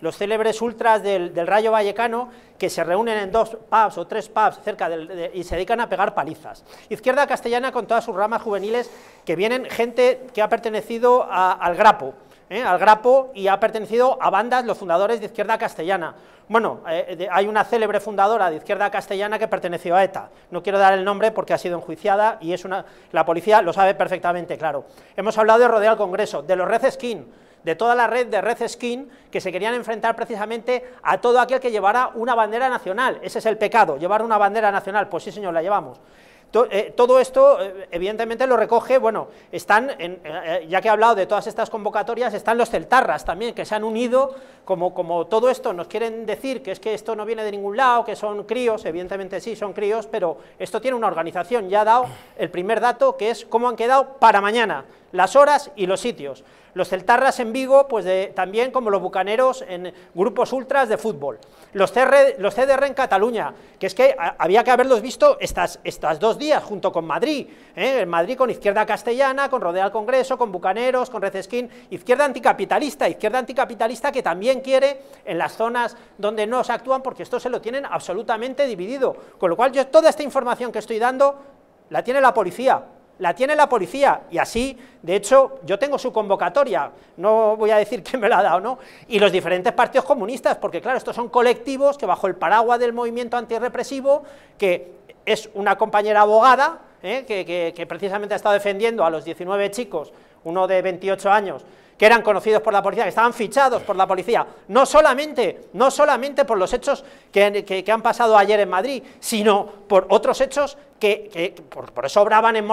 los célebres ultras del, Rayo Vallecano que se reúnen en dos pubs o tres pubs cerca del, y se dedican a pegar palizas. Izquierda castellana con todas sus ramas juveniles que vienen gente que ha pertenecido al grapo, ¿eh? al grapo y ha pertenecido a bandas, los fundadores de Izquierda Castellana. Bueno, eh, hay una célebre fundadora de Izquierda Castellana que perteneció a ETA. No quiero dar el nombre porque ha sido enjuiciada y es una, la policía lo sabe perfectamente, claro. Hemos hablado de rodear el Congreso, de los Red Skin, de toda la red de Red Skin, que se querían enfrentar precisamente a todo aquel que llevara una bandera nacional. Ese es el pecado, llevar una bandera nacional. Pues sí, señor, la llevamos. Eh, todo esto, eh, evidentemente, lo recoge, bueno, están, eh, ya que he hablado de todas estas convocatorias, están los celtarras también, que se han unido, como, como todo esto nos quieren decir que es que esto no viene de ningún lado, que son críos, evidentemente sí, son críos, pero esto tiene una organización, ya ha dado el primer dato, que es cómo han quedado para mañana las horas y los sitios. Los celtarras en Vigo, pues también como los bucaneros en grupos ultras de fútbol. Los, CDR en Cataluña, que es que había que haberlos visto estas, estas, dos días junto con Madrid. ¿eh? en Madrid con Izquierda Castellana, con rodeal Congreso, con Bucaneros, con Recesquín. Izquierda anticapitalista, izquierda anticapitalista que también quiere en las zonas donde no se actúan porque esto se lo tienen absolutamente dividido. Con lo cual yo toda esta información que estoy dando la tiene la policía, la tiene la policía y así, de hecho, yo tengo su convocatoria, no voy a decir quién me la ha dado, ¿no? Y los diferentes partidos comunistas, porque claro, estos son colectivos que bajo el paraguas del movimiento antirrepresivo, que es una compañera abogada, ¿eh? que, precisamente ha estado defendiendo a los 19 chicos, uno de 28 años, que eran conocidos por la policía, que estaban fichados por la policía, no solamente, no solamente por los hechos que, han pasado ayer en Madrid, sino por otros hechos que, por, eso obraban en moral.